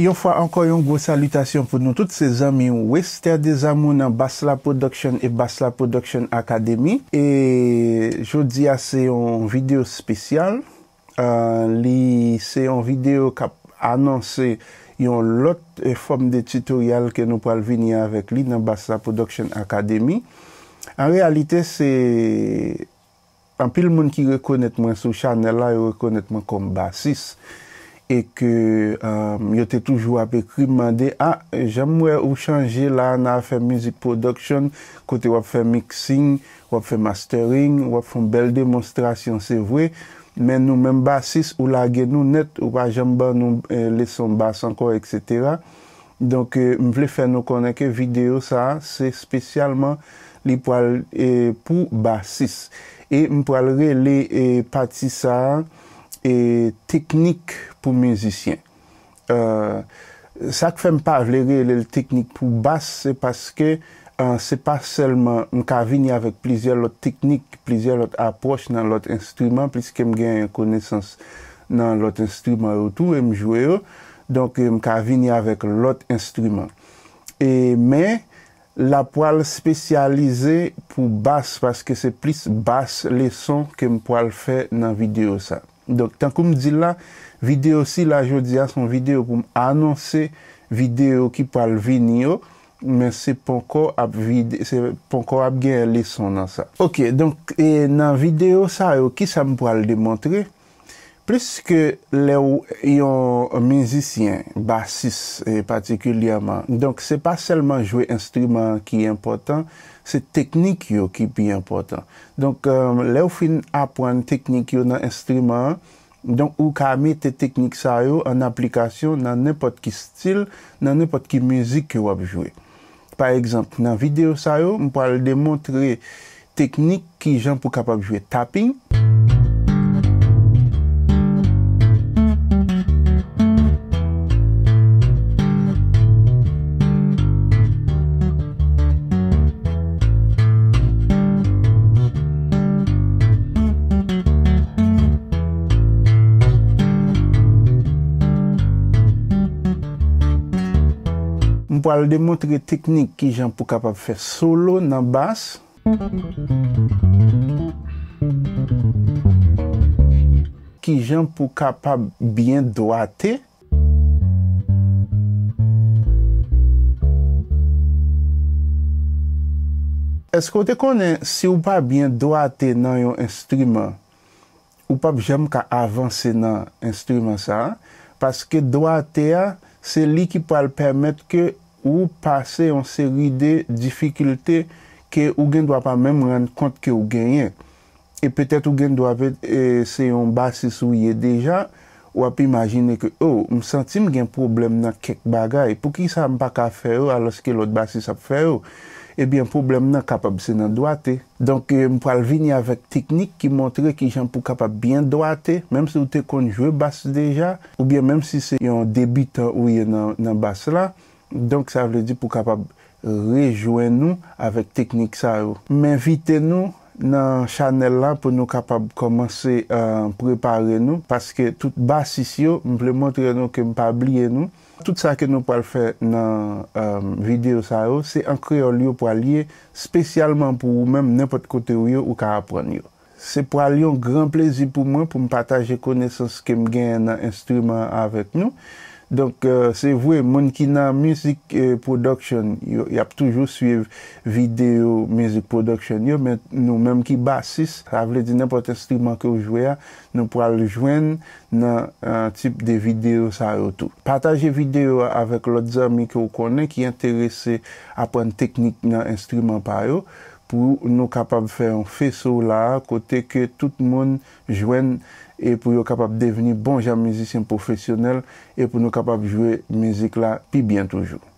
Yon fwa ankon yon gwo salutasyon pou nou tout se zami yon wester de zamo nan Basla Production e Basla Production Academy. E jodi a se yon video spesyal. Li se yon video kap anonsi yon lot e fom de tutorial ke nou pal vini avek li nan Basla Production Academy. An realite se an pil moun ki rekonetman sou chanel la yon rekonetman kon Basis. e ke um, yote touj wap ekri mande, a, jame mwè ou chanje la na fèm music production, kote wap fèm mixing, wap fèm mastering, wap fèm bel demonstrasyon, se vwe, men nou men basis ou lage nou net, wajan ban nou e, leson bas anko, etc. Donk, e, m vle fèm nou konenke video sa, se spesyalman li e, pou basis. E m pou alre li pati sa a, e teknik pou müzisyen. Euh, sa k fèm pa vle re lèl teknik pou bas, se paske euh, se pas selman m ka vini avèk plizye lòt teknik, plizye lòt apòch nan lòt instrument, pliske m gen yon konesans nan lòt instrument ou tou, m jwè yo, donk m ka vini avèk lòt instrument. E men, la poal spesyalize pou bas, paske se plis bas lè son ke m poal fè nan video sa. Donk tan koum di la, video si la jo di a son video koum anonsi video ki pou al vini yo, men se ponkou ap gen lison nan sa. Ok, donk e nan video sa yo, ki sa m pou al demontri? Plis ke le ou yon mizisyen, basis patikulyaman, donk se pa selman jwe instrument ki important, se teknik yo ki pi important. Donk euh, le ou fin apwane teknik yo nan instrument, donk ou ka me te teknik sa yo an aplikasyon nan nepot ki stil, nan nepot ki mizik yo ap jwe. Par ekzamp, nan video sa yo, m pou al demontre teknik ki jan pou kapap jwe tapping. m pou al demontre teknik ki jan pou kapab fè solo nan bas. Ki jan pou kapab byen doate. Esko te konen, si ou pa byen doate nan yon instrument, ou pa byen m ka avanse nan instrument sa, paske doate a, Se li ki po al permèt ke ou pase yon seri de difikilte ke ou gen dwa pa mèm ren kont ke ou genyen. E petèt ou gen dwa vè e, se yon basis ou ye deja ou ap imagine ke ou oh, m senti m gen problem nan kek bagay pou ki sa m pa ka fè yo alos ke lot basis ap fè yo. ebyen eh poublem nan kapab se nan doate. Donk euh, m pou alvini avèk teknik ki montre ki jen pou kapab bien doate, mèm se ou te konjwe bas deja, oubyen mèm se se yon debite ouye nan bas la, donk sa vle di pou kapab euh, rejouen nou avèk teknik sa ou. Mèm viten nou, nan chanel la pou nou kapab komanse euh, prepare nou paske tout basis yo mple montre nou kem pa bliye nou tout sa ke nou pou al fe nan euh, video sa yo se an kreol yo pou al liye spesyalman pou ou menm nempot kote ou yo ou ka apren yo se pou al liyon gran plezi pou mwen pou m pataje konesans kem gen nan instrument avek nou Donk se vwe, moun ki nan music production yo, yap toujou suye video music production yo, men nou menm ki basis, avle di nepot instrument ki ou jwe ya, nou pral jwen nan tip de video sa yo tou. Pataje video avèk lot zami ki ou konen ki enterese apwen teknik nan instrument pa yo, pou nou kapab fè an fè sou la kote ke tout moun jwen e pou yo kapab devini bon jan mizisyen profesyonel e pou nou kapab jwe mizik la pi bientoujou.